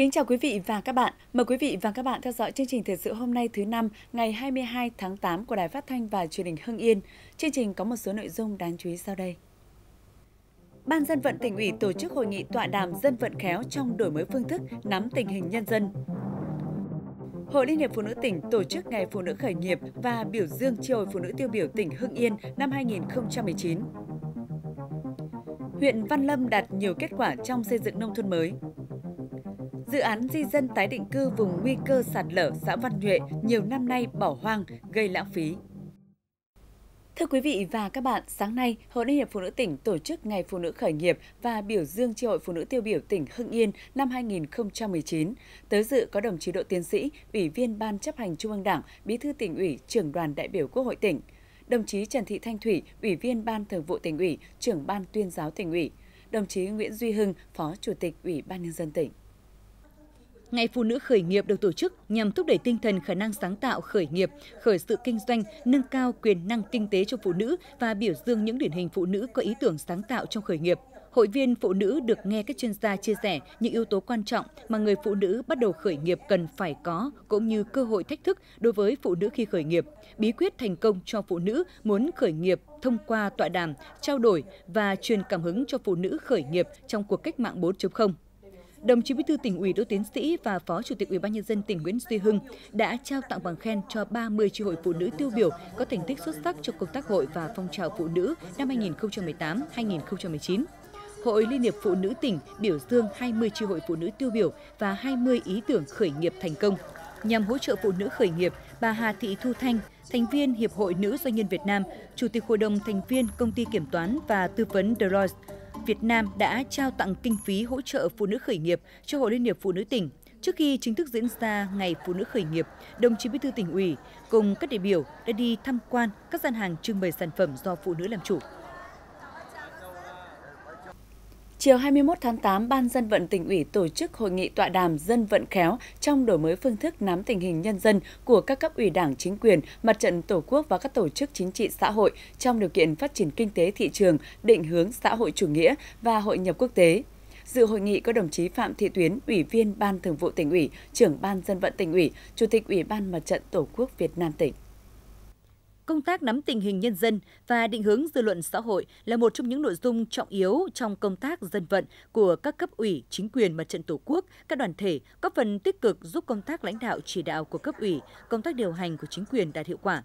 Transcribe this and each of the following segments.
Kính chào quý vị và các bạn. Mời quý vị và các bạn theo dõi chương trình thời sự hôm nay thứ năm, ngày 22 tháng 8 của Đài Phát thanh và Truyền hình Hưng Yên. Chương trình có một số nội dung đáng chú ý sau đây. Ban dân vận tỉnh ủy tổ chức hội nghị tọa đàm dân vận khéo trong đổi mới phương thức nắm tình hình nhân dân. Hội Liên hiệp Phụ nữ tỉnh tổ chức Ngày Phụ nữ khởi nghiệp và biểu dương tri hội phụ nữ tiêu biểu tỉnh Hưng Yên năm 2019. Huyện Văn Lâm đạt nhiều kết quả trong xây dựng nông thôn mới. Dự án di dân tái định cư vùng nguy cơ sạt lở xã Văn Nhuệ nhiều năm nay bỏ hoang, gây lãng phí. Thưa quý vị và các bạn, sáng nay, Hội Liên hiệp Phụ nữ tỉnh tổ chức Ngày Phụ nữ khởi nghiệp và biểu dương Tri hội Phụ nữ tiêu biểu tỉnh Hưng Yên năm 2019. Tới dự có đồng chí Đỗ Tiến sĩ, Ủy viên Ban chấp hành Trung ương Đảng, Bí thư tỉnh ủy, trưởng đoàn đại biểu Quốc hội tỉnh, đồng chí Trần Thị Thanh Thủy, Ủy viên Ban thường vụ tỉnh ủy, trưởng Ban tuyên giáo tỉnh ủy, đồng chí Nguyễn Duy Hưng, Phó Chủ tịch Ủy ban Nhân dân tỉnh. Ngày phụ nữ khởi nghiệp được tổ chức nhằm thúc đẩy tinh thần khả năng sáng tạo khởi nghiệp, khởi sự kinh doanh, nâng cao quyền năng kinh tế cho phụ nữ và biểu dương những điển hình phụ nữ có ý tưởng sáng tạo trong khởi nghiệp. Hội viên phụ nữ được nghe các chuyên gia chia sẻ những yếu tố quan trọng mà người phụ nữ bắt đầu khởi nghiệp cần phải có cũng như cơ hội thách thức đối với phụ nữ khi khởi nghiệp. Bí quyết thành công cho phụ nữ muốn khởi nghiệp thông qua tọa đàm, trao đổi và truyền cảm hứng cho phụ nữ khởi nghiệp trong cuộc cách mạng 4.0 đồng chí Bí thư tỉnh ủy Đỗ Tiến Sĩ và Phó Chủ tịch Ủy ban nhân dân tỉnh Nguyễn Duy Hưng đã trao tặng bằng khen cho 30 chi hội phụ nữ tiêu biểu có thành tích xuất sắc trong công tác hội và phong trào phụ nữ năm 2018-2019. Hội Liên hiệp Phụ nữ tỉnh biểu dương 20 chi hội phụ nữ tiêu biểu và 20 ý tưởng khởi nghiệp thành công. Nhằm hỗ trợ phụ nữ khởi nghiệp, bà Hà Thị Thu Thanh, thành viên Hiệp hội Nữ Doanh nhân Việt Nam, Chủ tịch Hội đồng thành viên Công ty Kiểm toán và Tư vấn Deloitte, Việt Nam đã trao tặng kinh phí hỗ trợ phụ nữ khởi nghiệp cho Hội Liên hiệp Phụ nữ tỉnh. Trước khi chính thức diễn ra Ngày Phụ nữ khởi nghiệp, đồng chí Bí thư tỉnh ủy cùng các đại biểu đã đi tham quan các gian hàng trưng bày sản phẩm do phụ nữ làm chủ. Chiều 21 tháng 8, Ban dân vận tỉnh ủy tổ chức hội nghị tọa đàm dân vận khéo trong đổi mới phương thức nắm tình hình nhân dân của các cấp ủy đảng chính quyền, mặt trận tổ quốc và các tổ chức chính trị xã hội trong điều kiện phát triển kinh tế thị trường, định hướng xã hội chủ nghĩa và hội nhập quốc tế. Dự hội nghị có đồng chí Phạm Thị Tuyến, Ủy viên Ban Thường vụ tỉnh ủy, trưởng Ban dân vận tỉnh ủy, Chủ tịch Ủy ban Mặt trận Tổ quốc Việt Nam tỉnh công tác nắm tình hình nhân dân và định hướng dư luận xã hội là một trong những nội dung trọng yếu trong công tác dân vận của các cấp ủy, chính quyền mặt trận Tổ quốc, các đoàn thể, góp phần tích cực giúp công tác lãnh đạo chỉ đạo của cấp ủy, công tác điều hành của chính quyền đạt hiệu quả.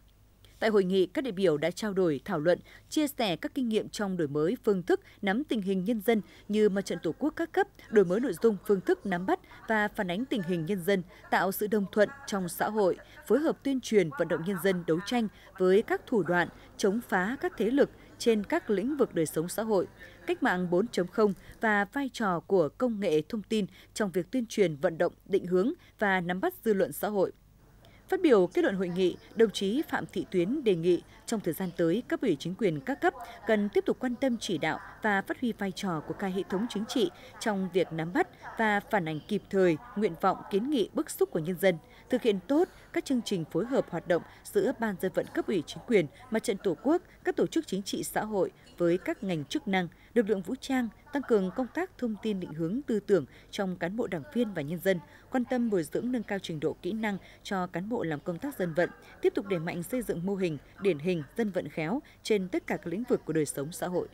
Tại hội nghị, các đại biểu đã trao đổi, thảo luận, chia sẻ các kinh nghiệm trong đổi mới phương thức nắm tình hình nhân dân như mặt trận tổ quốc các cấp, đổi mới nội dung, phương thức nắm bắt và phản ánh tình hình nhân dân, tạo sự đồng thuận trong xã hội, phối hợp tuyên truyền vận động nhân dân đấu tranh với các thủ đoạn chống phá các thế lực trên các lĩnh vực đời sống xã hội, cách mạng 4.0 và vai trò của công nghệ thông tin trong việc tuyên truyền vận động, định hướng và nắm bắt dư luận xã hội. Phát biểu kết luận hội nghị, đồng chí Phạm Thị Tuyến đề nghị trong thời gian tới, cấp ủy chính quyền các cấp cần tiếp tục quan tâm chỉ đạo và phát huy vai trò của cả hệ thống chính trị trong việc nắm bắt và phản ánh kịp thời nguyện vọng kiến nghị bức xúc của nhân dân, thực hiện tốt các chương trình phối hợp hoạt động giữa Ban dân vận cấp ủy chính quyền, mặt trận tổ quốc, các tổ chức chính trị xã hội với các ngành chức năng – lực lượng vũ trang tăng cường công tác thông tin định hướng tư tưởng trong cán bộ đảng viên và nhân dân, quan tâm bồi dưỡng nâng cao trình độ kỹ năng cho cán bộ làm công tác dân vận, tiếp tục đẩy mạnh xây dựng mô hình, điển hình dân vận khéo trên tất cả các lĩnh vực của đời sống xã hội.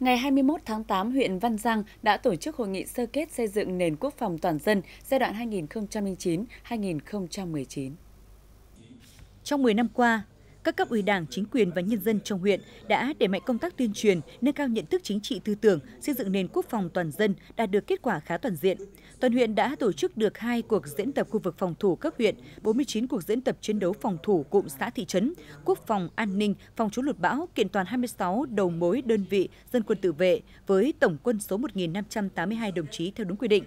Ngày 21 tháng 8, huyện Văn Giang đã tổ chức hội nghị sơ kết xây dựng nền quốc phòng toàn dân giai đoạn 2009-2019. Trong 10 năm qua, các cấp ủy đảng, chính quyền và nhân dân trong huyện đã đẩy mạnh công tác tuyên truyền, nâng cao nhận thức chính trị tư tưởng, xây dựng nền quốc phòng toàn dân, đạt được kết quả khá toàn diện. Toàn huyện đã tổ chức được hai cuộc diễn tập khu vực phòng thủ cấp huyện, 49 cuộc diễn tập chiến đấu phòng thủ cụm xã thị trấn, quốc phòng an ninh, phòng chống lụt bão, kiện toàn 26 đầu mối đơn vị dân quân tự vệ với tổng quân số 1.582 đồng chí theo đúng quy định.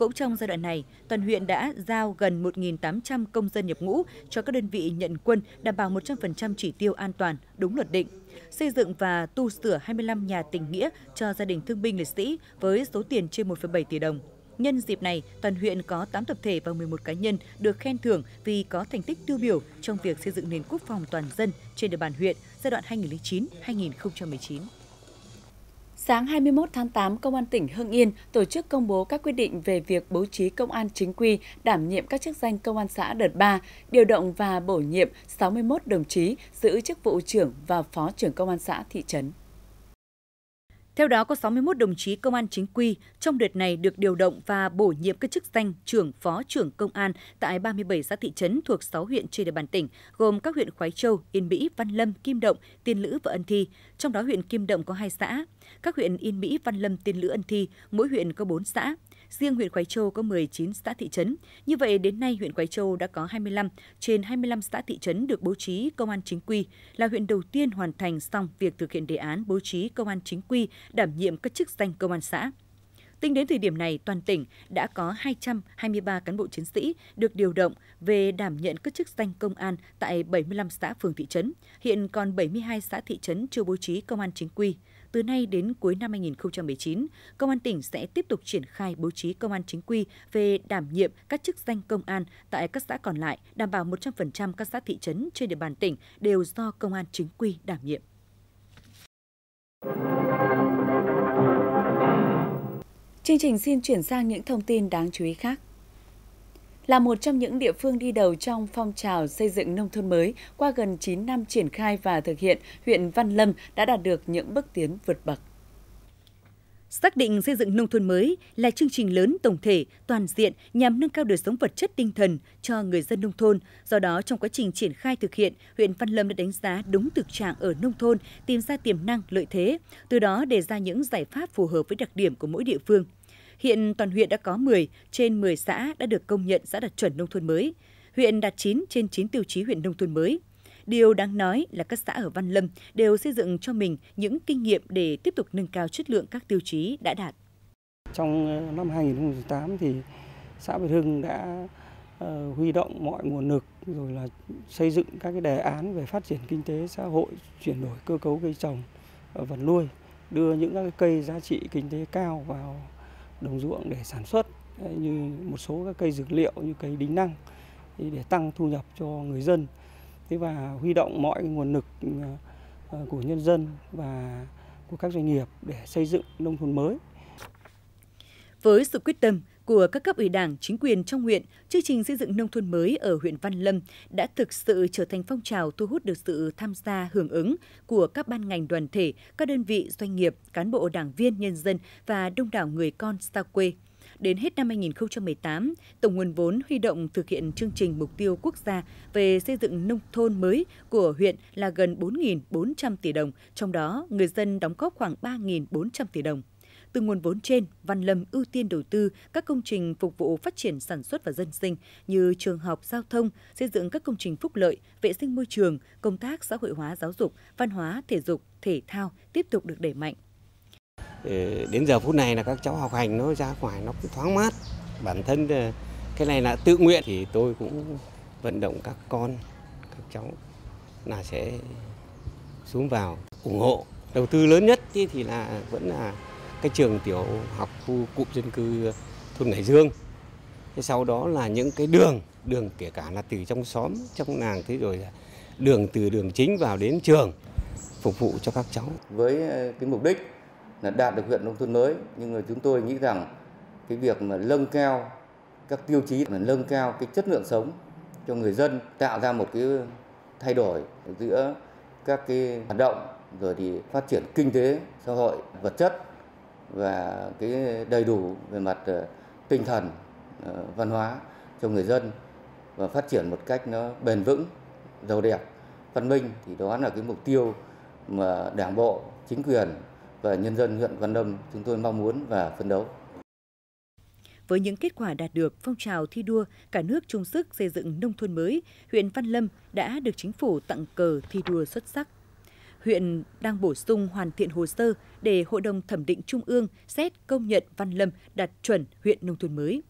Cũng trong giai đoạn này, toàn huyện đã giao gần 1.800 công dân nhập ngũ cho các đơn vị nhận quân đảm bảo 100% chỉ tiêu an toàn, đúng luật định. Xây dựng và tu sửa 25 nhà tình nghĩa cho gia đình thương binh liệt sĩ với số tiền trên 1,7 tỷ đồng. Nhân dịp này, toàn huyện có 8 tập thể và 11 cá nhân được khen thưởng vì có thành tích tiêu biểu trong việc xây dựng nền quốc phòng toàn dân trên địa bàn huyện giai đoạn 2009-2019. Sáng 21 tháng 8, Công an tỉnh Hưng Yên tổ chức công bố các quyết định về việc bố trí công an chính quy đảm nhiệm các chức danh công an xã đợt 3, điều động và bổ nhiệm 61 đồng chí giữ chức vụ trưởng và phó trưởng công an xã thị trấn. Theo đó, có 61 đồng chí công an chính quy trong đợt này được điều động và bổ nhiệm các chức danh trưởng phó trưởng công an tại 37 xã thị trấn thuộc 6 huyện trên địa bàn tỉnh, gồm các huyện Khói Châu, Yên Mỹ, Văn Lâm, Kim Động, Tiên Lữ và Ân Thi. Trong đó huyện Kim Động có 2 xã. Các huyện Yên Mỹ, Văn Lâm, Tiên Lữ, Ân Thi, mỗi huyện có 4 xã. Riêng huyện Khói Châu có 19 xã thị trấn. Như vậy, đến nay huyện Khói Châu đã có 25 trên 25 xã thị trấn được bố trí công an chính quy, là huyện đầu tiên hoàn thành xong việc thực hiện đề án bố trí công an chính quy đảm nhiệm các chức danh công an xã. Tính đến thời điểm này, toàn tỉnh đã có 223 cán bộ chiến sĩ được điều động về đảm nhận các chức danh công an tại 75 xã phường thị trấn. Hiện còn 72 xã thị trấn chưa bố trí công an chính quy từ nay đến cuối năm 2019, Công an tỉnh sẽ tiếp tục triển khai bố trí công an chính quy về đảm nhiệm các chức danh công an tại các xã còn lại, đảm bảo 100% các xã thị trấn trên địa bàn tỉnh đều do công an chính quy đảm nhiệm. Chương trình xin chuyển sang những thông tin đáng chú ý khác là một trong những địa phương đi đầu trong phong trào xây dựng nông thôn mới qua gần 9 năm triển khai và thực hiện, huyện Văn Lâm đã đạt được những bước tiến vượt bậc. Xác định xây dựng nông thôn mới là chương trình lớn tổng thể, toàn diện nhằm nâng cao đời sống vật chất tinh thần cho người dân nông thôn. Do đó, trong quá trình triển khai thực hiện, huyện Văn Lâm đã đánh giá đúng thực trạng ở nông thôn, tìm ra tiềm năng, lợi thế, từ đó đề ra những giải pháp phù hợp với đặc điểm của mỗi địa phương. Hiện toàn huyện đã có 10 trên 10 xã đã được công nhận xã đạt chuẩn nông thôn mới. Huyện đạt 9 trên 9 tiêu chí huyện nông thôn mới. Điều đáng nói là các xã ở Văn Lâm đều xây dựng cho mình những kinh nghiệm để tiếp tục nâng cao chất lượng các tiêu chí đã đạt. Trong ờ, năm 2018 thì xã Việt Hưng đã ờ, huy động mọi nguồn lực rồi là xây dựng các cái đề án về phát triển kinh tế xã hội, chuyển đổi cơ cấu cây trồng, vật nuôi, đưa những các cái cây giá trị kinh tế cao vào đồng ruộng để sản xuất như một số các cây dược liệu như cây đính năng để tăng thu nhập cho người dân thế và huy động mọi nguồn lực à, à, của nhân dân và của các doanh nghiệp để xây dựng nông thôn mới. Với sự quyết tâm, của các cấp ủy đảng, chính quyền trong huyện, chương trình xây dựng nông thôn mới ở huyện Văn Lâm đã thực sự trở thành phong trào thu hút được sự tham gia hưởng ứng của các ban ngành đoàn thể, các đơn vị doanh nghiệp, cán bộ đảng viên, nhân dân và đông đảo người con xa quê. Đến hết năm 2018, tổng nguồn vốn huy động thực hiện chương trình mục tiêu quốc gia về xây dựng nông thôn mới của huyện là gần 4.400 tỷ đồng, trong đó người dân đóng góp khoảng 3.400 tỷ đồng. Từ nguồn vốn trên, Văn Lâm ưu tiên đầu tư các công trình phục vụ phát triển sản xuất và dân sinh như trường học, giao thông, xây dựng các công trình phúc lợi, vệ sinh môi trường, công tác xã hội hóa giáo dục, văn hóa, thể dục, thể thao tiếp tục được đẩy mạnh. Ờ, đến giờ phút này là các cháu học hành nó ra ngoài nó cũng thoáng mát. Bản thân ờ, cái này là tự nguyện thì tôi cũng vận động các con, các cháu là sẽ xuống vào ủng hộ. Đầu tư lớn nhất thì là vẫn là cái trường tiểu học khu cụm dân cư thôn Hải Dương. Thế sau đó là những cái đường, đường kể cả là từ trong xóm, trong làng thế rồi đường từ đường chính vào đến trường phục vụ cho các cháu. Với ờ, cái mục đích là đạt được huyện nông thôn mới nhưng mà chúng tôi nghĩ rằng cái việc mà nâng cao các tiêu chí là nâng cao cái chất lượng sống cho người dân tạo ra một cái thay đổi giữa các cái hoạt động rồi thì phát triển kinh tế xã hội vật chất và cái đầy đủ về mặt ờ, tinh thần ờ, văn hóa cho người dân và phát triển một cách nó bền vững giàu đẹp văn minh thì đó là cái mục tiêu mà đảng bộ chính quyền và nhân dân huyện Văn Lâm chúng tôi mong muốn và phấn đấu với những kết quả đạt được phong trào thi đua cả nước chung sức xây dựng nông thôn mới, huyện Văn Lâm đã được chính phủ tặng cờ thi đua xuất sắc huyện đang bổ sung hoàn thiện hồ sơ để Hội đồng Thẩm định Trung ương xét công nhận Văn Lâm đạt chuẩn huyện nông thôn mới.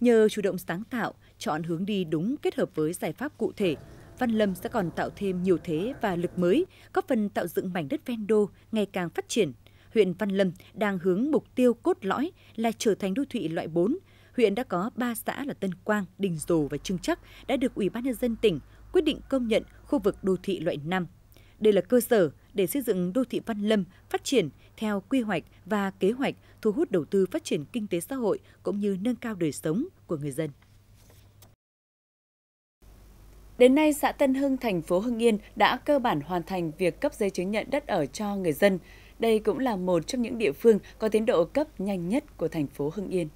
Nhờ chủ động sáng tạo, chọn hướng đi đúng kết hợp với giải pháp cụ thể, Văn Lâm sẽ còn tạo thêm nhiều thế và lực mới, góp phần tạo dựng mảnh đất ven đô ngày càng phát triển. Huyện Văn Lâm đang hướng mục tiêu cốt lõi là trở thành đô thị loại 4. Huyện đã có 3 xã là Tân Quang, Đình Dồ và Trưng Chắc đã được Ủy ban nhân dân tỉnh quyết định công nhận khu vực đô thị loại 5 đây là cơ sở để xây dựng đô thị Văn Lâm phát triển theo quy hoạch và kế hoạch thu hút đầu tư phát triển kinh tế xã hội cũng như nâng cao đời sống của người dân. Đến nay, xã Tân Hưng, thành phố Hưng Yên đã cơ bản hoàn thành việc cấp giấy chứng nhận đất ở cho người dân. Đây cũng là một trong những địa phương có tiến độ cấp nhanh nhất của thành phố Hưng Yên.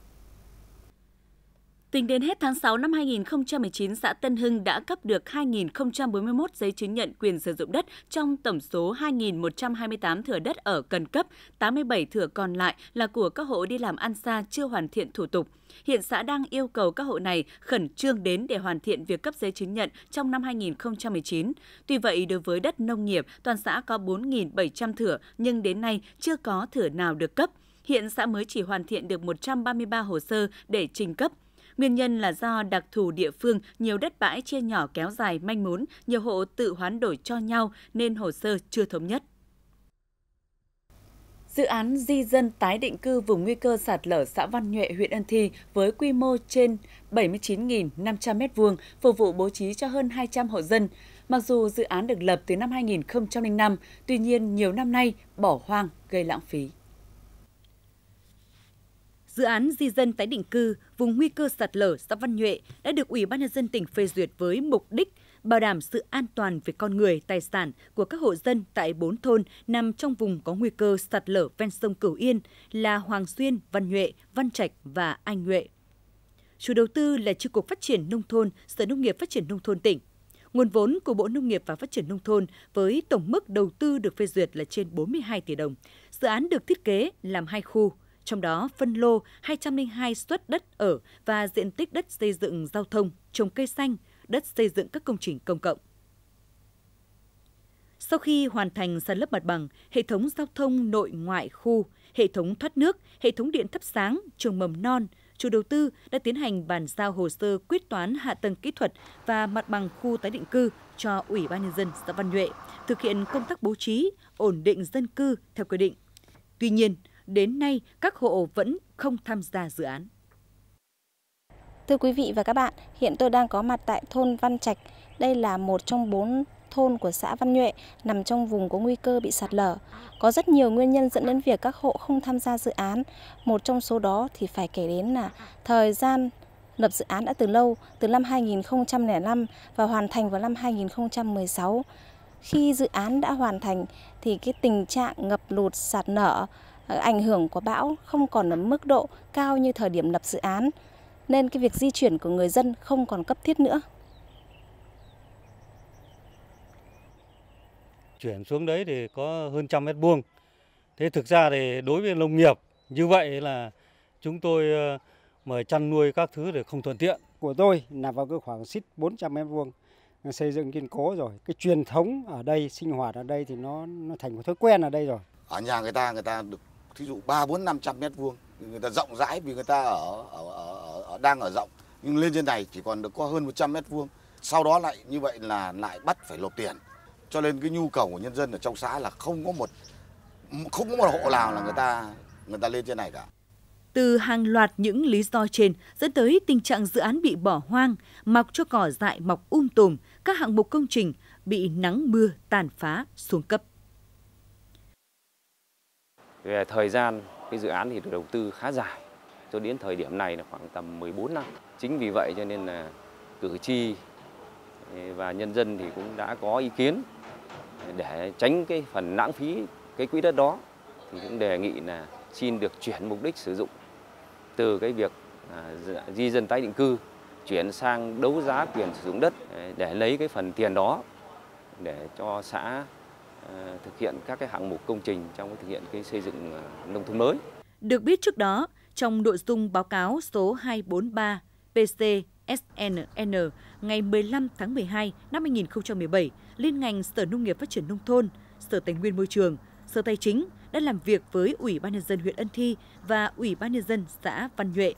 Tính đến hết tháng 6 năm 2019, xã Tân Hưng đã cấp được 2.041 giấy chứng nhận quyền sử dụng đất trong tổng số 2.128 thửa đất ở cần cấp, 87 thửa còn lại là của các hộ đi làm ăn xa chưa hoàn thiện thủ tục. Hiện xã đang yêu cầu các hộ này khẩn trương đến để hoàn thiện việc cấp giấy chứng nhận trong năm 2019. Tuy vậy, đối với đất nông nghiệp, toàn xã có 4.700 thửa nhưng đến nay chưa có thửa nào được cấp. Hiện xã mới chỉ hoàn thiện được 133 hồ sơ để trình cấp – Nguyên nhân là do đặc thù địa phương nhiều đất bãi chia nhỏ kéo dài manh mún, nhiều hộ tự hoán đổi cho nhau nên hồ sơ chưa thống nhất. Dự án di dân tái định cư vùng nguy cơ sạt lở xã Văn Nhuệ, huyện Ân Thi với quy mô trên 79.500 m2 phục vụ bố trí cho hơn 200 hộ dân. Mặc dù dự án được lập từ năm 2005, tuy nhiên nhiều năm nay bỏ hoang gây lãng phí. Dự án di dân tái định cư vùng nguy cơ sạt lở xã Văn Nhuệ đã được Ủy ban nhân dân tỉnh phê duyệt với mục đích bảo đảm sự an toàn về con người, tài sản của các hộ dân tại bốn thôn nằm trong vùng có nguy cơ sạt lở ven sông Cửu Yên là Hoàng Xuyên, Văn Nhuệ, Văn Trạch và Anh Nhuệ. Chủ đầu tư là Chi cục Phát triển Nông thôn, Sở Nông nghiệp Phát triển Nông thôn tỉnh. Nguồn vốn của Bộ Nông nghiệp và Phát triển Nông thôn với tổng mức đầu tư được phê duyệt là trên 42 tỷ đồng. Dự án được thiết kế làm hai khu – trong đó phân lô 202 suất đất ở và diện tích đất xây dựng giao thông, trồng cây xanh, đất xây dựng các công trình công cộng. Sau khi hoàn thành sàn lớp mặt bằng, hệ thống giao thông nội ngoại khu, hệ thống thoát nước, hệ thống điện thấp sáng, trường mầm non, chủ đầu tư đã tiến hành bàn giao hồ sơ quyết toán hạ tầng kỹ thuật và mặt bằng khu tái định cư cho Ủy ban nhân dân xã Văn Nhuệ, thực hiện công tác bố trí, ổn định dân cư theo quy định. Tuy nhiên, đến nay các hộ vẫn không tham gia dự án. Thưa quý vị và các bạn, hiện tôi đang có mặt tại thôn Văn Trạch. Đây là một trong bốn thôn của xã Văn Nhuệ nằm trong vùng có nguy cơ bị sạt lở. Có rất nhiều nguyên nhân dẫn đến việc các hộ không tham gia dự án. Một trong số đó thì phải kể đến là thời gian lập dự án đã từ lâu, từ năm 2005 và hoàn thành vào năm 2016. Khi dự án đã hoàn thành thì cái tình trạng ngập lụt sạt nở Ờ, ảnh hưởng của bão không còn ở mức độ cao như thời điểm lập dự án, nên cái việc di chuyển của người dân không còn cấp thiết nữa. Chuyển xuống đấy thì có hơn trăm mét vuông. Thế thực ra thì đối với nông nghiệp như vậy là chúng tôi ờ, mời chăn nuôi các thứ để không thuận tiện. Của tôi là vào cái khoảng xít 400 mét vuông xây dựng kiên cố rồi. Cái truyền thống ở đây, sinh hoạt ở đây thì nó nó thành một thói quen ở đây rồi. Ở nhà người ta người ta được thí dụ ba bốn năm trăm mét vuông người ta rộng rãi vì người ta ở, ở, ở, ở đang ở rộng nhưng lên trên này chỉ còn được có hơn 100 mét vuông sau đó lại như vậy là lại bắt phải nộp tiền cho nên cái nhu cầu của nhân dân ở trong xã là không có một không có một hộ nào là người ta người ta lên trên này cả từ hàng loạt những lý do trên dẫn tới tình trạng dự án bị bỏ hoang, mọc cho cỏ dại mọc um tùm, các hạng mục công trình bị nắng mưa tàn phá, xuống cấp. Về thời gian cái dự án thì được đầu tư khá dài, cho đến thời điểm này là khoảng tầm 14 năm. Chính vì vậy cho nên là cử tri và nhân dân thì cũng đã có ý kiến để tránh cái phần lãng phí cái quỹ đất đó thì cũng đề nghị là xin được chuyển mục đích sử dụng từ cái việc à, di dân tái định cư chuyển sang đấu giá quyền sử dụng đất à, để lấy cái phần tiền đó để cho xã Ờ, thực hiện các cái hạng mục công trình trong thực hiện cái xây dựng ờ, nông thôn mới. Được biết trước đó, trong nội dung báo cáo số 243 PC SNN ngày 15 tháng 12 năm 2017, Liên ngành Sở Nông nghiệp Phát triển Nông thôn, Sở Tài nguyên Môi trường, Sở Tài chính đã làm việc với Ủy ban Nhân dân huyện Ân Thi và Ủy ban Nhân dân xã Văn Nhuệ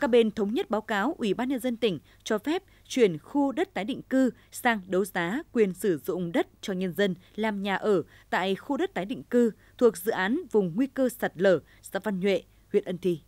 các bên thống nhất báo cáo Ủy ban nhân dân tỉnh cho phép chuyển khu đất tái định cư sang đấu giá quyền sử dụng đất cho nhân dân làm nhà ở tại khu đất tái định cư thuộc dự án vùng nguy cơ sạt lở xã Văn Nhuệ, huyện Ân Thi.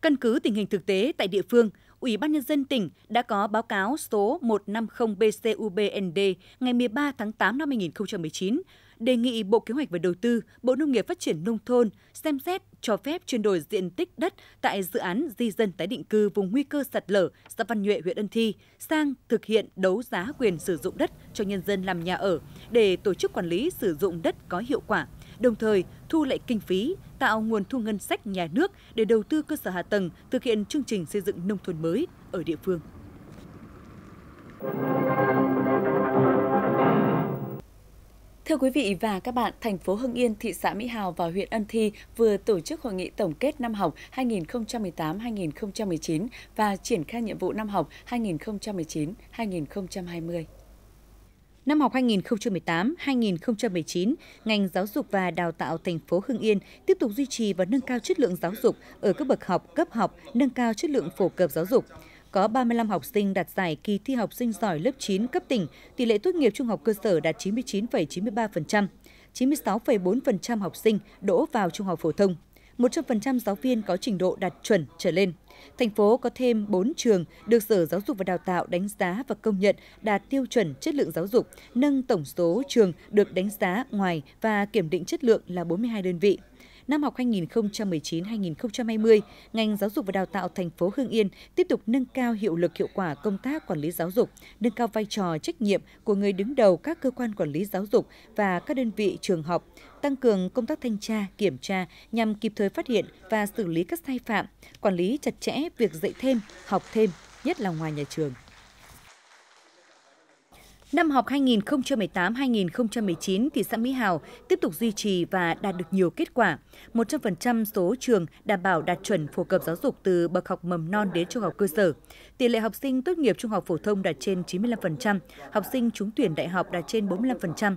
Căn cứ tình hình thực tế tại địa phương, Ủy ban nhân dân tỉnh đã có báo cáo số 150 BCUBND ngày 13 tháng 8 năm 2019 đề nghị Bộ Kế hoạch và Đầu tư, Bộ Nông nghiệp Phát triển Nông thôn xem xét cho phép chuyển đổi diện tích đất tại dự án di dân tái định cư vùng nguy cơ sạt lở xã Văn Nhuệ, huyện Ân Thi sang thực hiện đấu giá quyền sử dụng đất cho nhân dân làm nhà ở để tổ chức quản lý sử dụng đất có hiệu quả, đồng thời thu lại kinh phí, tạo nguồn thu ngân sách nhà nước để đầu tư cơ sở hạ tầng thực hiện chương trình xây dựng nông thôn mới ở địa phương. Thưa quý vị và các bạn, thành phố Hưng Yên, thị xã Mỹ Hào và huyện Ân Thi vừa tổ chức hội nghị tổng kết năm học 2018-2019 và triển khai nhiệm vụ năm học 2019-2020. Năm học 2018-2019, ngành giáo dục và đào tạo thành phố Hưng Yên tiếp tục duy trì và nâng cao chất lượng giáo dục ở các bậc học, cấp học, nâng cao chất lượng phổ cập giáo dục có 35 học sinh đạt giải kỳ thi học sinh giỏi lớp 9 cấp tỉnh, tỷ lệ tốt nghiệp trung học cơ sở đạt 99,93%. 96,4% học sinh đỗ vào trung học phổ thông. 100% giáo viên có trình độ đạt chuẩn trở lên. Thành phố có thêm 4 trường được Sở Giáo dục và Đào tạo đánh giá và công nhận đạt tiêu chuẩn chất lượng giáo dục, nâng tổng số trường được đánh giá ngoài và kiểm định chất lượng là 42 đơn vị năm học 2019-2020, ngành giáo dục và đào tạo thành phố Hưng Yên tiếp tục nâng cao hiệu lực hiệu quả công tác quản lý giáo dục, nâng cao vai trò trách nhiệm của người đứng đầu các cơ quan quản lý giáo dục và các đơn vị trường học, tăng cường công tác thanh tra, kiểm tra nhằm kịp thời phát hiện và xử lý các sai phạm, quản lý chặt chẽ việc dạy thêm, học thêm, nhất là ngoài nhà trường. Năm học 2018-2019, thị xã Mỹ Hào tiếp tục duy trì và đạt được nhiều kết quả. 100% số trường đảm bảo đạt chuẩn phổ cập giáo dục từ bậc học mầm non đến trung học cơ sở. Tỷ lệ học sinh tốt nghiệp trung học phổ thông đạt trên 95%, học sinh trúng tuyển đại học đạt trên 45%.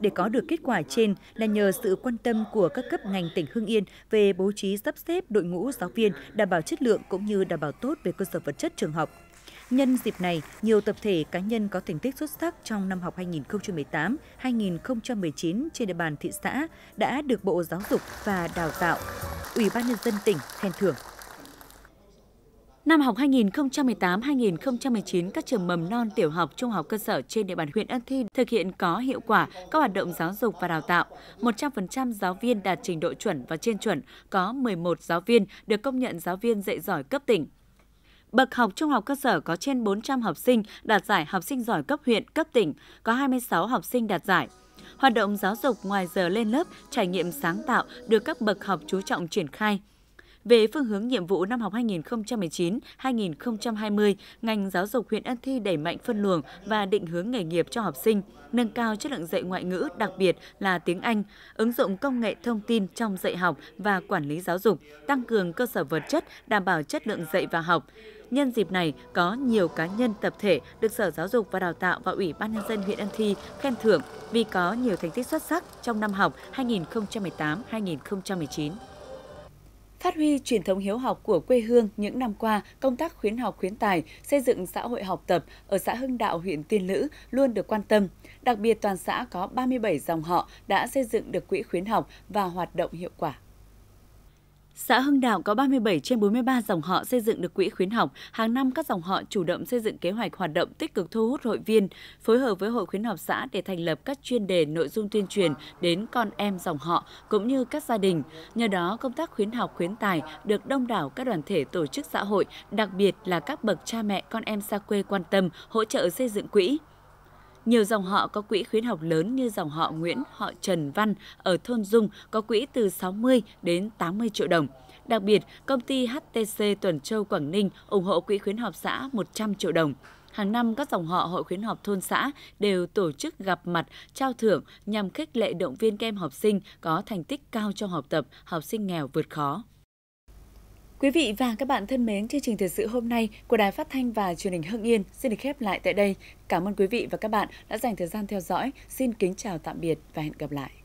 Để có được kết quả trên là nhờ sự quan tâm của các cấp ngành tỉnh Hưng Yên về bố trí sắp xếp đội ngũ giáo viên đảm bảo chất lượng cũng như đảm bảo tốt về cơ sở vật chất trường học. Nhân dịp này, nhiều tập thể cá nhân có thành tích xuất sắc trong năm học 2018-2019 trên địa bàn thị xã đã được Bộ Giáo dục và Đào tạo, Ủy ban Nhân dân tỉnh khen thưởng. Năm học 2018-2019, các trường mầm non, tiểu học, trung học cơ sở trên địa bàn huyện Ân Thi thực hiện có hiệu quả các hoạt động giáo dục và đào tạo. 100% giáo viên đạt trình độ chuẩn và trên chuẩn, có 11 giáo viên được công nhận giáo viên dạy giỏi cấp tỉnh. Bậc học trung học cơ sở có trên 400 học sinh đạt giải học sinh giỏi cấp huyện, cấp tỉnh, có 26 học sinh đạt giải. Hoạt động giáo dục ngoài giờ lên lớp, trải nghiệm sáng tạo được các bậc học chú trọng triển khai – về phương hướng nhiệm vụ năm học 2019-2020, ngành giáo dục huyện Ân Thi đẩy mạnh phân luồng và định hướng nghề nghiệp cho học sinh, nâng cao chất lượng dạy ngoại ngữ, đặc biệt là tiếng Anh, ứng dụng công nghệ thông tin trong dạy học và quản lý giáo dục, tăng cường cơ sở vật chất, đảm bảo chất lượng dạy và học. Nhân dịp này, có nhiều cá nhân tập thể được Sở Giáo dục và Đào tạo và Ủy ban Nhân dân huyện Ân Thi khen thưởng vì có nhiều thành tích xuất sắc trong năm học 2018-2019. Phát huy truyền thống hiếu học của quê hương những năm qua, công tác khuyến học khuyến tài, xây dựng xã hội học tập ở xã Hưng Đạo, huyện Tiên Lữ luôn được quan tâm. Đặc biệt toàn xã có 37 dòng họ đã xây dựng được quỹ khuyến học và hoạt động hiệu quả. Xã Hưng Đạo có 37 trên 43 dòng họ xây dựng được quỹ khuyến học. Hàng năm các dòng họ chủ động xây dựng kế hoạch hoạt động tích cực thu hút hội viên, phối hợp với hội khuyến học xã để thành lập các chuyên đề nội dung tuyên truyền đến con em dòng họ cũng như các gia đình. Nhờ đó công tác khuyến học khuyến tài được đông đảo các đoàn thể tổ chức xã hội, đặc biệt là các bậc cha mẹ con em xa quê quan tâm hỗ trợ xây dựng quỹ. Nhiều dòng họ có quỹ khuyến học lớn như dòng họ Nguyễn, họ Trần Văn ở thôn Dung có quỹ từ 60 đến 80 triệu đồng. Đặc biệt, công ty HTC Tuần Châu Quảng Ninh ủng hộ quỹ khuyến học xã 100 triệu đồng. Hàng năm, các dòng họ hội khuyến học thôn xã đều tổ chức gặp mặt, trao thưởng nhằm khích lệ động viên các em học sinh có thành tích cao trong học tập, học sinh nghèo vượt khó. Quý vị và các bạn thân mến, chương trình thời sự hôm nay của Đài Phát thanh và Truyền hình Hưng Yên xin được khép lại tại đây. Cảm ơn quý vị và các bạn đã dành thời gian theo dõi. Xin kính chào tạm biệt và hẹn gặp lại.